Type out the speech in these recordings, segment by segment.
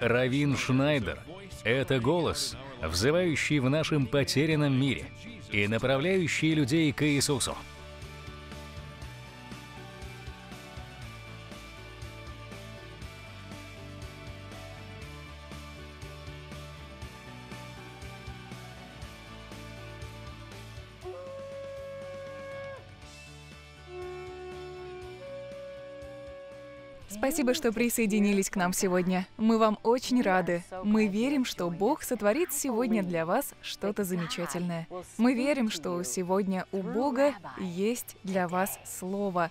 Равин Шнайдер — это голос, взывающий в нашем потерянном мире и направляющий людей к Иисусу. Спасибо, что присоединились к нам сегодня. Мы вам очень рады. Мы верим, что Бог сотворит сегодня для вас что-то замечательное. Мы верим, что сегодня у Бога есть для вас Слово.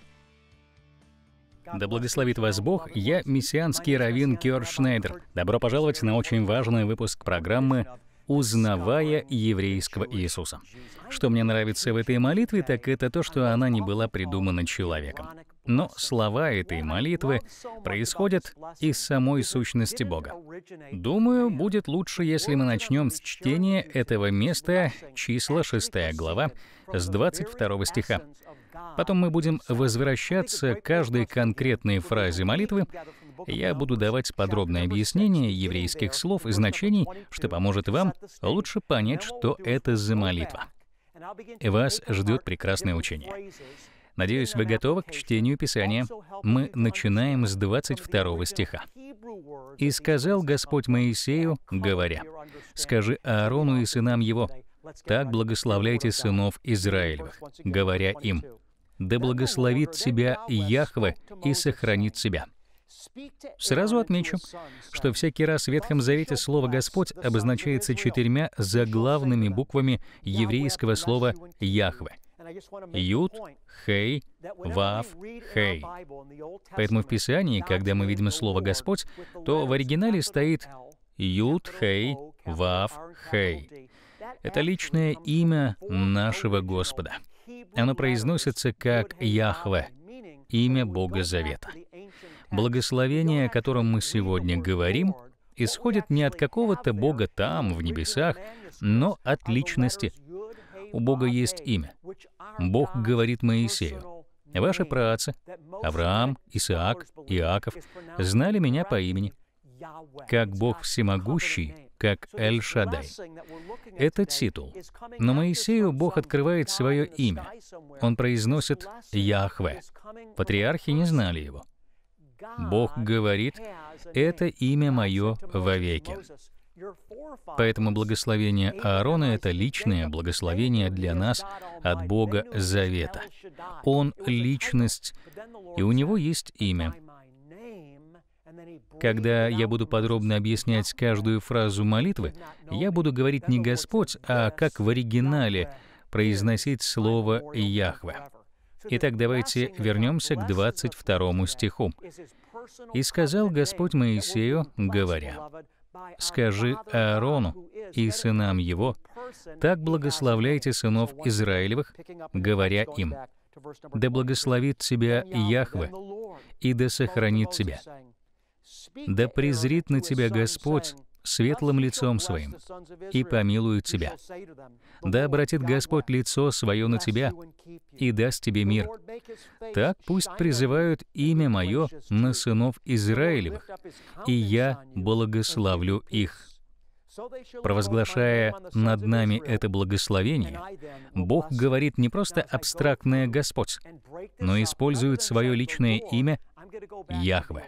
Да благословит вас Бог, я мессианский раввин Кёр Шнайдер. Добро пожаловать на очень важный выпуск программы узнавая еврейского Иисуса. Что мне нравится в этой молитве, так это то, что она не была придумана человеком. Но слова этой молитвы происходят из самой сущности Бога. Думаю, будет лучше, если мы начнем с чтения этого места, числа 6 глава, с 22 стиха. Потом мы будем возвращаться к каждой конкретной фразе молитвы. Я буду давать подробное объяснение еврейских слов и значений, что поможет вам лучше понять, что это за молитва. Вас ждет прекрасное учение. Надеюсь, вы готовы к чтению Писания. Мы начинаем с 22 стиха. «И сказал Господь Моисею, говоря, «Скажи Аарону и сынам его, так благословляйте сынов Израилевых, говоря им, «Да благословит тебя Яхве и сохранит тебя». Сразу отмечу, что всякий раз в Ветхом Завете слово «Господь» обозначается четырьмя заглавными буквами еврейского слова «Яхве». Юд, Хей, Вав, Хей. Поэтому в Писании, когда мы видим слово «Господь», то в оригинале стоит Юд, Хей, Вав, Хей. Это личное имя нашего Господа. Оно произносится как Яхве, имя Бога Завета. Благословение, о котором мы сегодня говорим, исходит не от какого-то Бога там, в небесах, но от личности у Бога есть имя. Бог говорит Моисею, «Ваши праотцы, Авраам, Исаак, Иаков, знали меня по имени, как Бог всемогущий, как Эль-Шадай. Это титул. Но Моисею Бог открывает свое имя. Он произносит Яхве. Патриархи не знали его. Бог говорит, «Это имя мое вовеки». Поэтому благословение Аарона — это личное благословение для нас от Бога Завета. Он — личность, и у него есть имя. Когда я буду подробно объяснять каждую фразу молитвы, я буду говорить не «Господь», а как в оригинале произносить слово «Яхве». Итак, давайте вернемся к 22 стиху. «И сказал Господь Моисею, говоря, «Скажи Аарону и сынам его, так благословляйте сынов Израилевых, говоря им, да благословит тебя Яхве, и да сохранит тебя. Да презрит на тебя Господь светлым лицом своим, и помилует тебя. Да обратит Господь лицо свое на тебя и даст тебе мир. Так пусть призывают имя мое на сынов Израилевых, и я благословлю их». Провозглашая над нами это благословение, Бог говорит не просто абстрактное «Господь», но использует свое личное имя Яхве.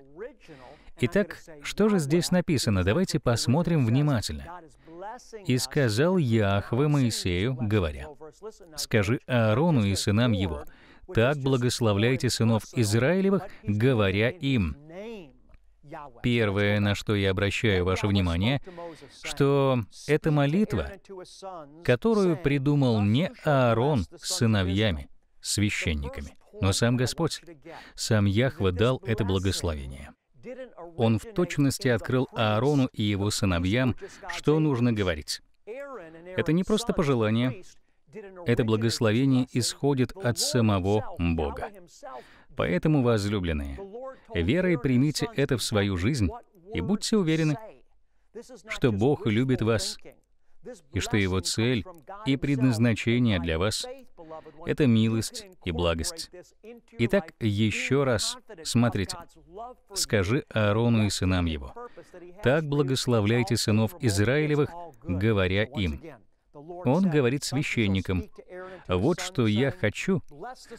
Итак, что же здесь написано? Давайте посмотрим внимательно. «И сказал Яхве Моисею, говоря, «Скажи Аарону и сынам его, так благословляйте сынов Израилевых, говоря им». Первое, на что я обращаю ваше внимание, что это молитва, которую придумал не Аарон с сыновьями, священниками, но сам Господь. Сам Яхва дал это благословение. Он в точности открыл Аарону и его сыновьям, что нужно говорить. Это не просто пожелание, это благословение исходит от самого Бога. Поэтому, возлюбленные, верой примите это в свою жизнь и будьте уверены, что Бог любит вас, и что Его цель и предназначение для вас это милость и благость. Итак, еще раз, смотрите. «Скажи Аарону и сынам его, так благословляйте сынов Израилевых, говоря им». Он говорит священникам, «Вот что я хочу,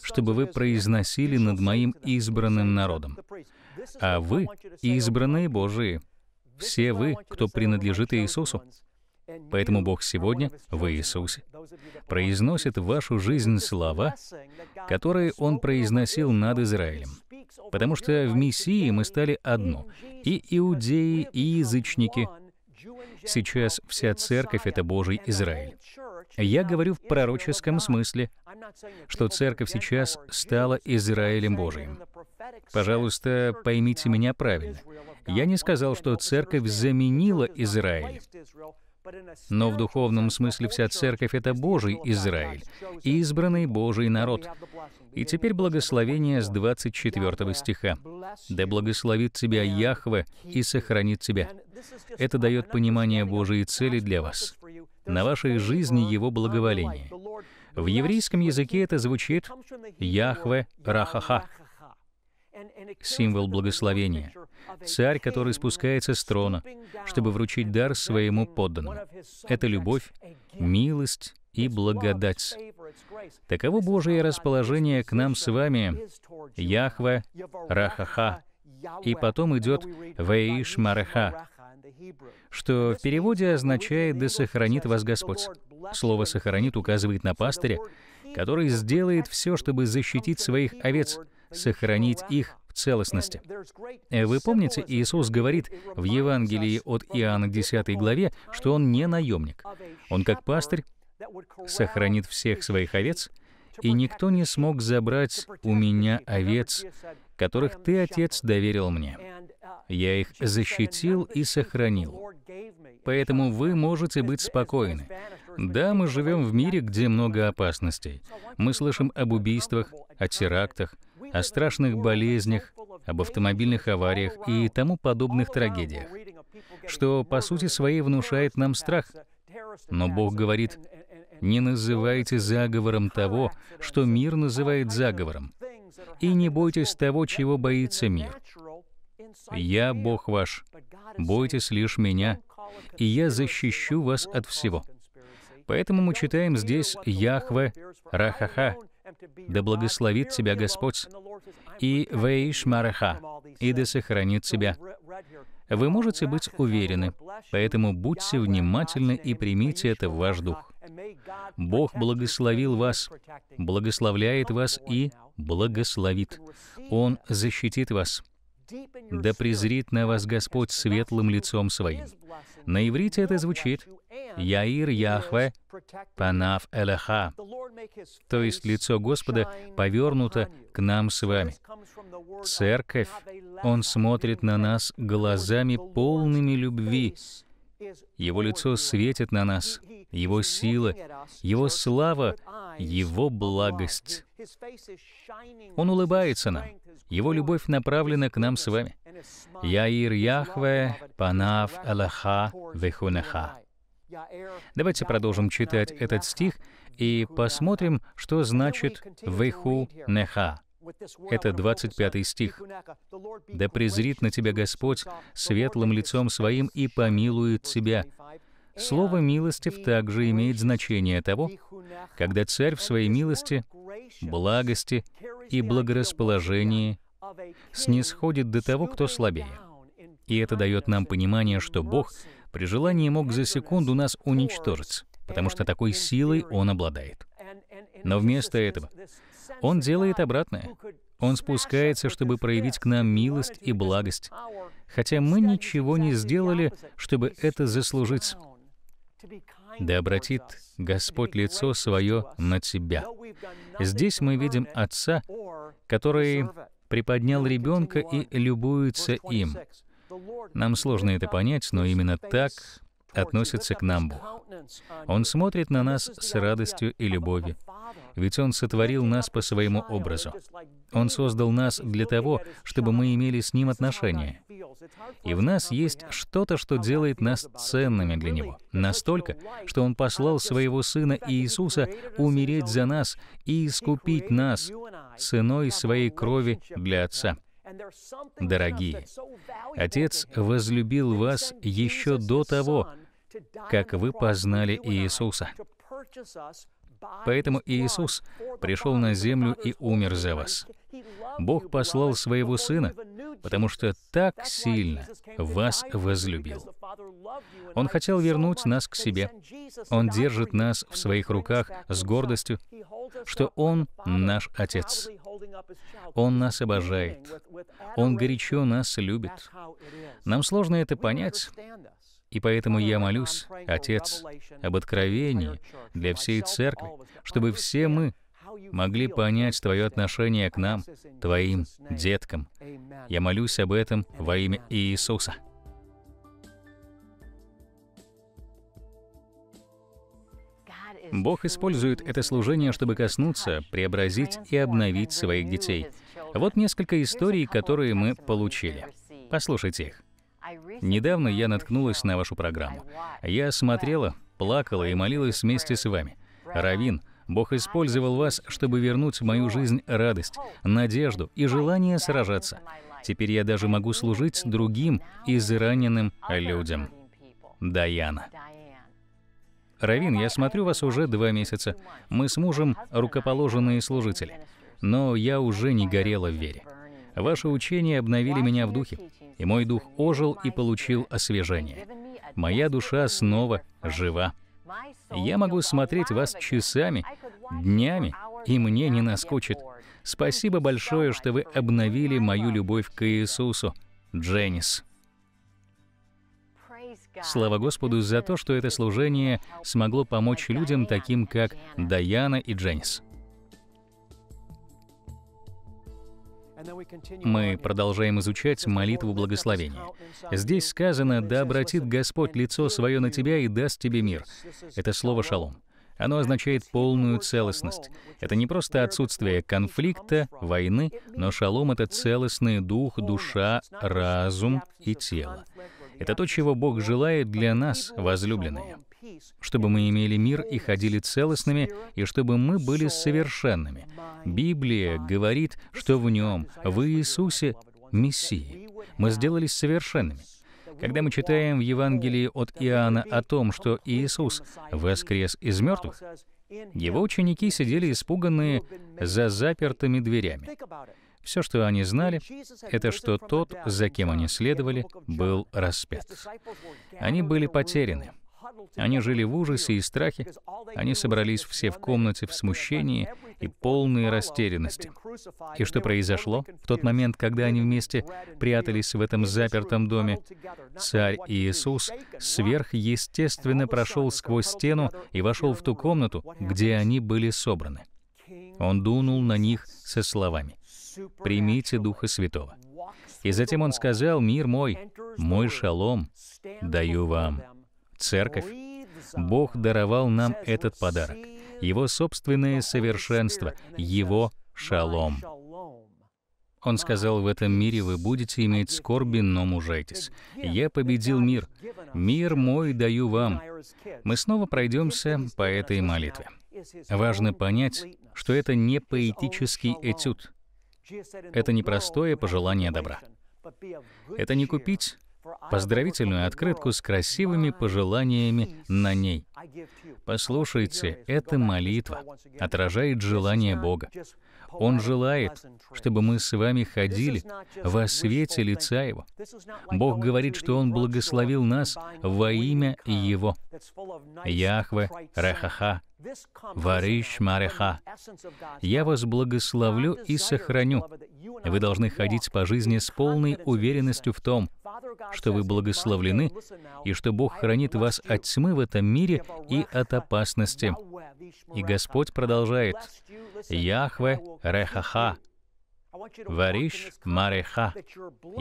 чтобы вы произносили над моим избранным народом, а вы — избранные Божии, все вы, кто принадлежит Иисусу». Поэтому Бог сегодня в Иисусе произносит в вашу жизнь слова, которые Он произносил над Израилем. Потому что в Мессии мы стали одно — и иудеи, и язычники. Сейчас вся церковь — это Божий Израиль. Я говорю в пророческом смысле, что церковь сейчас стала Израилем Божиим. Пожалуйста, поймите меня правильно. Я не сказал, что церковь заменила Израиль. Но в духовном смысле вся церковь — это Божий Израиль, избранный Божий народ. И теперь благословение с 24 стиха. «Да благословит тебя Яхве и сохранит тебя». Это дает понимание Божьей цели для вас. На вашей жизни Его благоволение. В еврейском языке это звучит «Яхве Рахаха», символ благословения, царь, который спускается с трона, чтобы вручить дар своему подданному. Это любовь, милость и благодать. Таково Божие расположение к нам с вами, Яхва, Рахаха. И потом идет Ваиш Мараха, что в переводе означает «да сохранит вас Господь». Слово «сохранит» указывает на пастыря, который сделает все, чтобы защитить своих овец — сохранить их в целостности. Э, вы помните, Иисус говорит в Евангелии от Иоанна 10 главе, что Он не наемник. Он как пастырь сохранит всех своих овец, и никто не смог забрать у меня овец, которых ты, Отец, доверил мне. Я их защитил и сохранил. Поэтому вы можете быть спокойны. Да, мы живем в мире, где много опасностей. Мы слышим об убийствах, о терактах, о страшных болезнях, об автомобильных авариях и тому подобных трагедиях, что по сути своей внушает нам страх. Но Бог говорит, не называйте заговором того, что мир называет заговором, и не бойтесь того, чего боится мир. Я Бог ваш, бойтесь лишь меня, и я защищу вас от всего. Поэтому мы читаем здесь Яхве Рахаха, да благословит тебя Господь и Вейш Мараха, и да сохранит тебя. Вы можете быть уверены, поэтому будьте внимательны и примите это в ваш дух. Бог благословил вас, благословляет вас и благословит. Он защитит вас. Да презрит на вас Господь светлым лицом своим. На иврите это звучит Яир Яхве Панав Элеха, то есть лицо Господа повернуто к нам с вами. Церковь, Он смотрит на нас глазами полными любви, его лицо светит на нас, Его сила, Его слава, Его благость. Он улыбается нам. Его любовь направлена к нам с вами. Яир Яхве, Панав Аллаха Вехунеха. Давайте продолжим читать этот стих и посмотрим, что значит «веху неха». Это 25 стих. «Да презрит на тебя Господь светлым лицом своим и помилует тебя». Слово «милостив» также имеет значение того, когда царь в своей милости, благости и благорасположении снисходит до того, кто слабее. И это дает нам понимание, что Бог при желании мог за секунду нас уничтожить, потому что такой силой Он обладает. Но вместо этого Он делает обратное. Он спускается, чтобы проявить к нам милость и благость, хотя мы ничего не сделали, чтобы это заслужить. «Да обратит Господь лицо свое на тебя». Здесь мы видим отца, который приподнял ребенка и любуется им. Нам сложно это понять, но именно так относится к нам Бог. Он смотрит на нас с радостью и любовью, ведь Он сотворил нас по своему образу. Он создал нас для того, чтобы мы имели с Ним отношения. И в нас есть что-то, что делает нас ценными для Него, настолько, что Он послал Своего Сына Иисуса умереть за нас и искупить нас ценой Своей крови для Отца. Дорогие, Отец возлюбил вас еще до того, как вы познали Иисуса. Поэтому Иисус пришел на землю и умер за вас. Бог послал своего Сына, потому что так сильно вас возлюбил. Он хотел вернуть нас к себе. Он держит нас в своих руках с гордостью, что Он наш Отец. Он нас обожает. Он горячо нас любит. Нам сложно это понять, и поэтому я молюсь, Отец, об откровении для всей Церкви, чтобы все мы могли понять Твое отношение к нам, Твоим деткам. Я молюсь об этом во имя Иисуса. Бог использует это служение, чтобы коснуться, преобразить и обновить своих детей. Вот несколько историй, которые мы получили. Послушайте их. Недавно я наткнулась на вашу программу. Я смотрела, плакала и молилась вместе с вами. Равин, Бог использовал вас, чтобы вернуть в мою жизнь радость, надежду и желание сражаться. Теперь я даже могу служить другим израненным людям. Даяна. Равин, я смотрю вас уже два месяца. Мы с мужем рукоположенные служители. Но я уже не горела в вере. Ваши учения обновили меня в духе, и мой дух ожил и получил освежение. Моя душа снова жива. Я могу смотреть вас часами, днями, и мне не наскучит. Спасибо большое, что вы обновили мою любовь к Иисусу. Дженнис. Слава Господу за то, что это служение смогло помочь людям, таким как Даяна и Дженнис. Мы продолжаем изучать молитву благословения. Здесь сказано «Да обратит Господь лицо свое на тебя и даст тебе мир». Это слово «шалом». Оно означает полную целостность. Это не просто отсутствие конфликта, войны, но шалом — это целостный дух, душа, разум и тело. Это то, чего Бог желает для нас, возлюбленные чтобы мы имели мир и ходили целостными, и чтобы мы были совершенными. Библия говорит, что в Нем, в Иисусе, Мессии. Мы сделались совершенными. Когда мы читаем в Евангелии от Иоанна о том, что Иисус воскрес из мертвых, его ученики сидели испуганные за запертыми дверями. Все, что они знали, это что тот, за кем они следовали, был распят. Они были потеряны. Они жили в ужасе и страхе. Они собрались все в комнате в смущении и полной растерянности. И что произошло в тот момент, когда они вместе прятались в этом запертом доме? Царь Иисус сверхъестественно прошел сквозь стену и вошел в ту комнату, где они были собраны. Он дунул на них со словами «Примите Духа Святого». И затем он сказал «Мир мой, мой шалом даю вам» церковь. Бог даровал нам этот подарок, Его собственное совершенство, Его шалом. Он сказал, в этом мире вы будете иметь скорби, но мужайтесь. Я победил мир. Мир мой даю вам. Мы снова пройдемся по этой молитве. Важно понять, что это не поэтический этюд. Это не простое пожелание добра. Это не купить поздравительную открытку с красивыми пожеланиями на ней. Послушайте, эта молитва отражает желание Бога. Он желает, чтобы мы с вами ходили во свете лица Его. Бог говорит, что Он благословил нас во имя Его. Яхве, Рахаха, Вариш Мареха, я вас благословлю и сохраню. Вы должны ходить по жизни с полной уверенностью в том, что вы благословлены и что Бог хранит вас от тьмы в этом мире и от опасности. И Господь продолжает, «Яхве Рехаха, Вариш Мареха,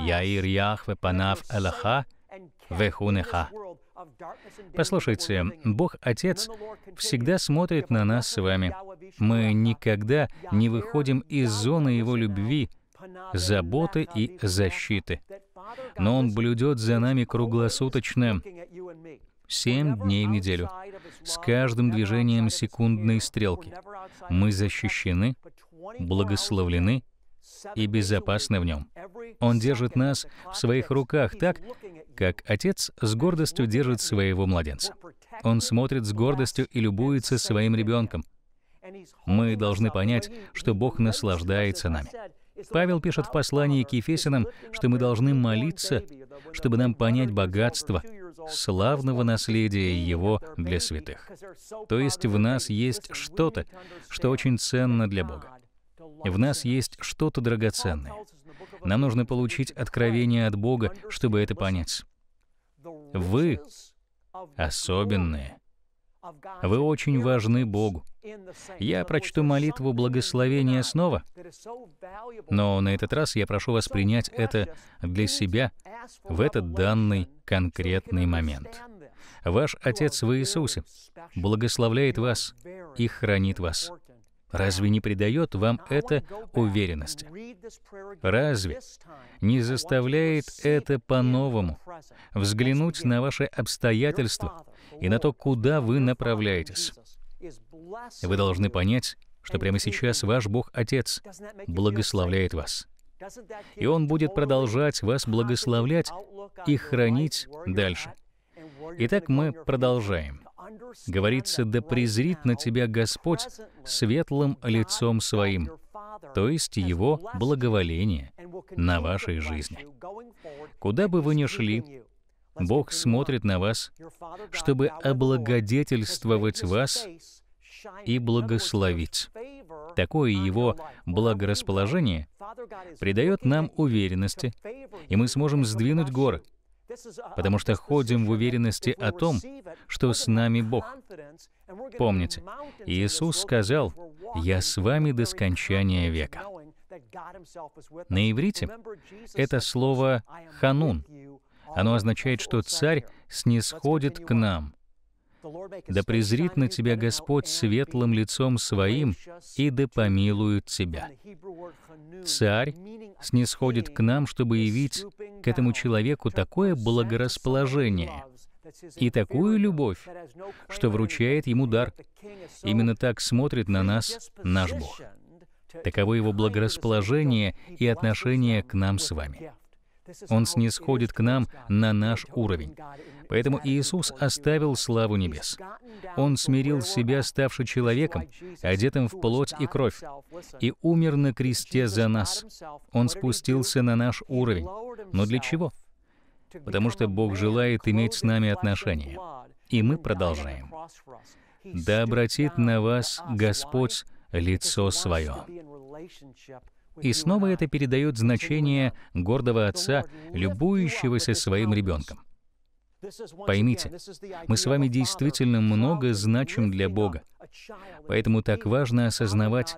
Яир Яхве Панав Аллаха, Вехунеха. Послушайте, Бог Отец всегда смотрит на нас с вами. Мы никогда не выходим из зоны Его любви, заботы и защиты. Но Он блюдет за нами круглосуточно, семь дней в неделю, с каждым движением секундной стрелки. Мы защищены, благословлены и безопасны в нем. Он держит нас в своих руках так, как отец с гордостью держит своего младенца. Он смотрит с гордостью и любуется своим ребенком. Мы должны понять, что Бог наслаждается нами. Павел пишет в послании к Ефесянам, что мы должны молиться, чтобы нам понять богатство славного наследия Его для святых. То есть в нас есть что-то, что очень ценно для Бога. В нас есть что-то драгоценное. Нам нужно получить откровение от Бога, чтобы это понять. Вы особенные. Вы очень важны Богу. Я прочту молитву благословения снова, но на этот раз я прошу вас принять это для себя в этот данный конкретный момент. Ваш Отец в Иисусе благословляет вас и хранит вас. Разве не придает вам это уверенности? Разве не заставляет это по-новому взглянуть на ваши обстоятельства и на то, куда вы направляетесь? Вы должны понять, что прямо сейчас ваш Бог Отец благословляет вас. И Он будет продолжать вас благословлять и хранить дальше. Итак, мы продолжаем. Говорится, да презрит на тебя Господь светлым лицом своим, то есть Его благоволение на вашей жизни. Куда бы вы ни шли, Бог смотрит на вас, чтобы облагодетельствовать вас и благословить. Такое его благорасположение придает нам уверенности, и мы сможем сдвинуть горы, потому что ходим в уверенности о том, что с нами Бог. Помните, Иисус сказал, «Я с вами до скончания века». На иврите это слово «ханун». Оно означает, что царь снисходит к нам — да презрит на тебя Господь светлым лицом своим, и да помилует тебя. Царь снисходит к нам, чтобы явить к этому человеку такое благорасположение и такую любовь, что вручает ему дар. Именно так смотрит на нас наш Бог. Таково его благорасположение и отношение к нам с вами. Он снисходит к нам на наш уровень. Поэтому Иисус оставил славу небес. Он смирил себя, ставший человеком, одетым в плоть и кровь, и умер на кресте за нас. Он спустился на наш уровень. Но для чего? Потому что Бог желает иметь с нами отношения. И мы продолжаем. «Да обратит на вас Господь лицо свое». И снова это передает значение гордого отца, любующегося своим ребенком. Поймите, мы с вами действительно много значим для Бога. Поэтому так важно осознавать,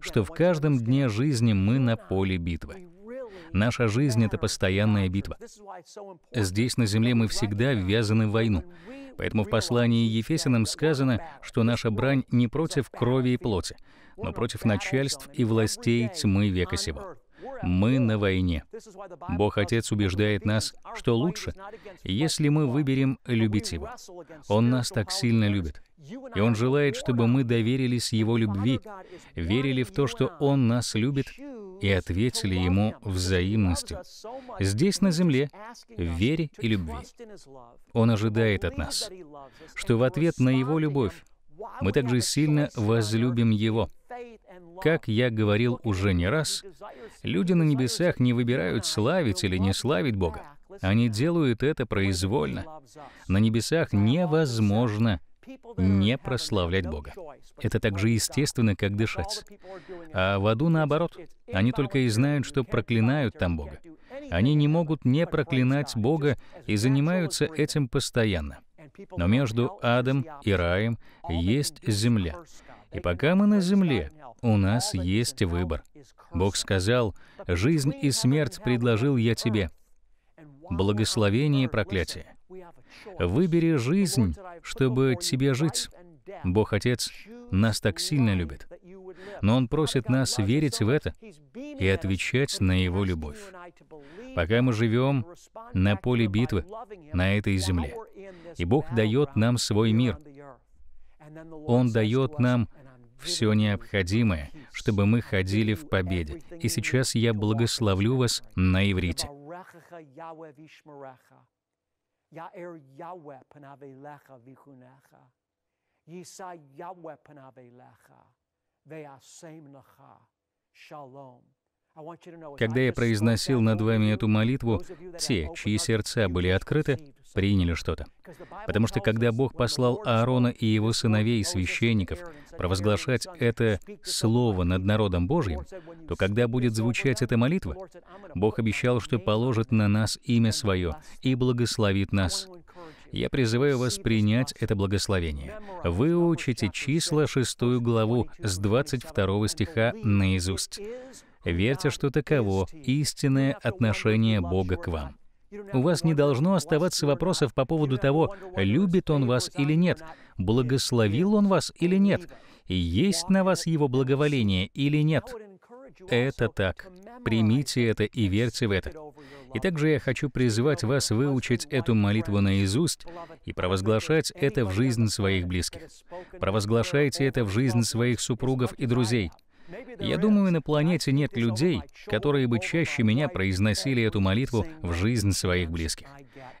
что в каждом дне жизни мы на поле битвы. Наша жизнь — это постоянная битва. Здесь, на земле, мы всегда ввязаны в войну. Поэтому в послании Ефесиным сказано, что наша брань не против крови и плоти, но против начальств и властей тьмы века сего. Мы на войне. Бог Отец убеждает нас, что лучше, если мы выберем любить Его. Он нас так сильно любит. И Он желает, чтобы мы доверились Его любви, верили в то, что Он нас любит, и ответили Ему взаимностью. Здесь, на земле, в вере и любви. Он ожидает от нас, что в ответ на Его любовь мы также сильно возлюбим Его. Как я говорил уже не раз, люди на небесах не выбирают славить или не славить Бога. Они делают это произвольно. На небесах невозможно не прославлять Бога. Это так же естественно, как дышать. А в аду наоборот. Они только и знают, что проклинают там Бога. Они не могут не проклинать Бога и занимаются этим постоянно. Но между адом и раем есть земля. И пока мы на земле, у нас есть выбор. Бог сказал, «Жизнь и смерть предложил я тебе, благословение и проклятие. Выбери жизнь, чтобы тебе жить». Бог Отец нас так сильно любит но Он просит нас верить в это и отвечать на Его любовь. Пока мы живем на поле битвы, на этой земле, и Бог дает нам свой мир, Он дает нам все необходимое, чтобы мы ходили в победе. И сейчас я благословлю вас на иврите. Yisa Yahweh panav elecha. Когда я произносил над вами эту молитву, те, чьи сердца были открыты, приняли что-то. Потому что когда Бог послал Аарона и его сыновей, священников, провозглашать это слово над народом Божьим, то когда будет звучать эта молитва, Бог обещал, что положит на нас имя Свое и благословит нас я призываю вас принять это благословение. Вы учите числа 6 главу с 22 стиха наизусть. Верьте, что таково истинное отношение Бога к вам. У вас не должно оставаться вопросов по поводу того, любит он вас или нет, благословил он вас или нет, есть на вас его благоволение или нет. Это так. Примите это и верьте в это. И также я хочу призвать вас выучить эту молитву наизусть и провозглашать это в жизнь своих близких. Провозглашайте это в жизнь своих супругов и друзей. Я думаю, на планете нет людей, которые бы чаще меня произносили эту молитву в жизнь своих близких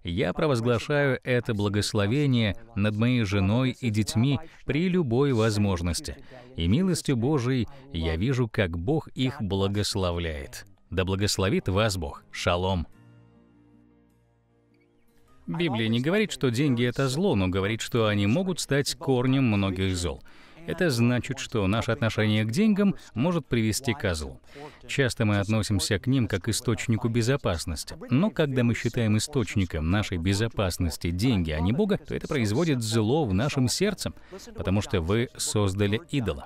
я провозглашаю это благословение над моей женой и детьми при любой возможности. И милостью Божией я вижу, как Бог их благословляет. Да благословит вас Бог. Шалом. Библия не говорит, что деньги — это зло, но говорит, что они могут стать корнем многих зол. Это значит, что наше отношение к деньгам может привести к азлу. Часто мы относимся к ним как к источнику безопасности. Но когда мы считаем источником нашей безопасности деньги, а не Бога, то это производит зло в нашем сердце, потому что вы создали идола.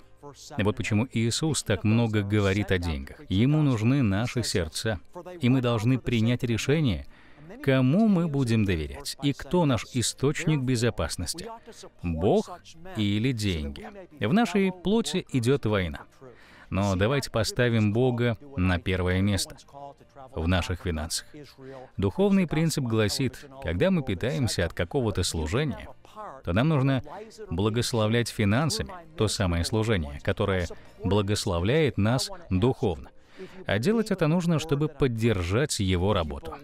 И вот почему Иисус так много говорит о деньгах. Ему нужны наши сердца, и мы должны принять решение — Кому мы будем доверять? И кто наш источник безопасности? Бог или деньги? В нашей плоти идет война. Но давайте поставим Бога на первое место в наших финансах. Духовный принцип гласит, когда мы питаемся от какого-то служения, то нам нужно благословлять финансами то самое служение, которое благословляет нас духовно. А делать это нужно, чтобы поддержать его работу.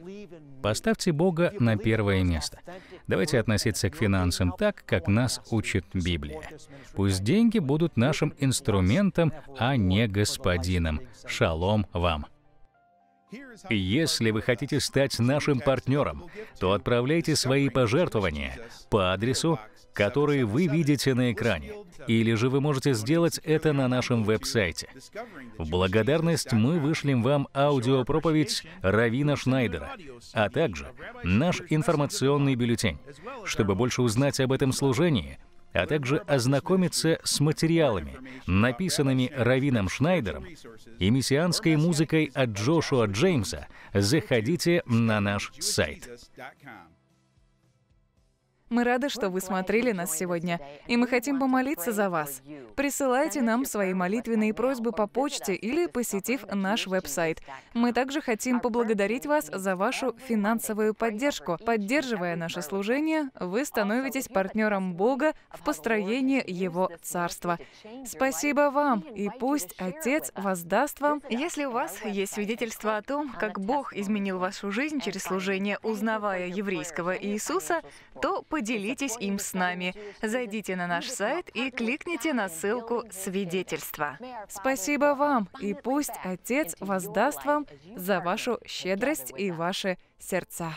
Поставьте Бога на первое место. Давайте относиться к финансам так, как нас учит Библия. Пусть деньги будут нашим инструментом, а не господином. Шалом вам! Если вы хотите стать нашим партнером, то отправляйте свои пожертвования по адресу которые вы видите на экране. Или же вы можете сделать это на нашем веб-сайте. В благодарность мы вышлем вам аудиопроповедь Равина Шнайдера, а также наш информационный бюллетень. Чтобы больше узнать об этом служении, а также ознакомиться с материалами, написанными Равином Шнайдером и мессианской музыкой от Джошуа Джеймса, заходите на наш сайт. Мы рады, что вы смотрели нас сегодня, и мы хотим помолиться за вас. Присылайте нам свои молитвенные просьбы по почте или посетив наш веб-сайт. Мы также хотим поблагодарить вас за вашу финансовую поддержку. Поддерживая наше служение, вы становитесь партнером Бога в построении Его Царства. Спасибо вам, и пусть Отец воздаст вам. Если у вас есть свидетельство о том, как Бог изменил вашу жизнь через служение, узнавая еврейского Иисуса, то по поделитесь им с нами. Зайдите на наш сайт и кликните на ссылку «Свидетельство». Спасибо вам, и пусть Отец воздаст вам за вашу щедрость и ваши сердца.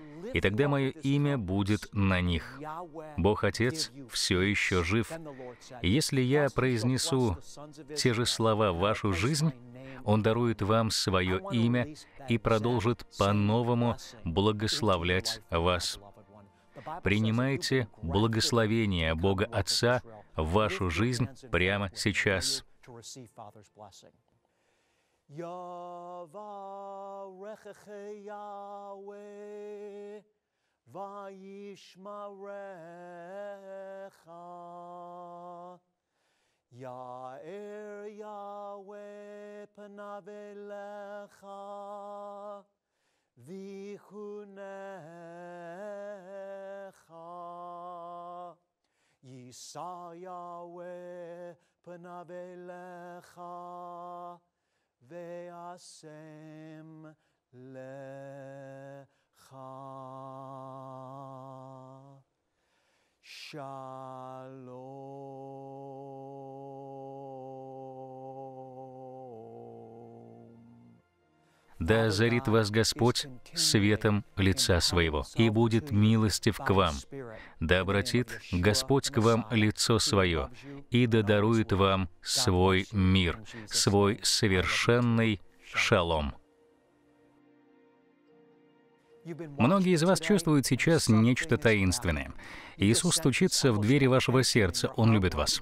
и тогда мое имя будет на них. Бог Отец все еще жив. если я произнесу те же слова в вашу жизнь, Он дарует вам свое имя и продолжит по-новому благословлять вас. Принимайте благословение Бога Отца в вашу жизнь прямо сейчас. Yavarecheche Yahweh Vayishmarecha Yair Yahweh Panavelecha Vichunecha Yisa Yahweh Panavelecha they are same lecha shalom. Да озарит вас Господь светом лица своего, и будет милостив к вам. Да обратит Господь к вам лицо свое, и да дарует вам свой мир, свой совершенный шалом. Многие из вас чувствуют сейчас нечто таинственное. Иисус стучится в двери вашего сердца, Он любит вас.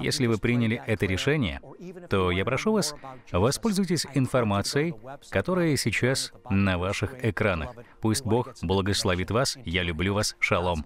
Если вы приняли это решение, то я прошу вас, воспользуйтесь информацией, которая сейчас на ваших экранах. Пусть Бог благословит вас. Я люблю вас. Шалом.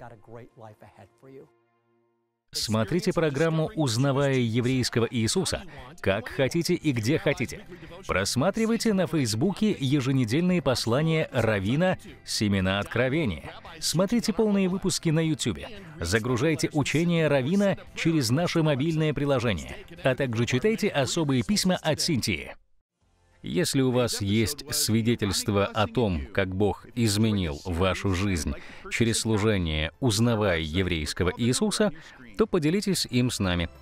Смотрите программу «Узнавая еврейского Иисуса» как хотите и где хотите. Просматривайте на Фейсбуке еженедельные послания Равина «Семена откровения». Смотрите полные выпуски на Ютубе. Загружайте учение Равина через наше мобильное приложение, а также читайте особые письма от Синтии. Если у вас есть свидетельство о том, как Бог изменил вашу жизнь через служение, узнавая еврейского Иисуса, то поделитесь им с нами –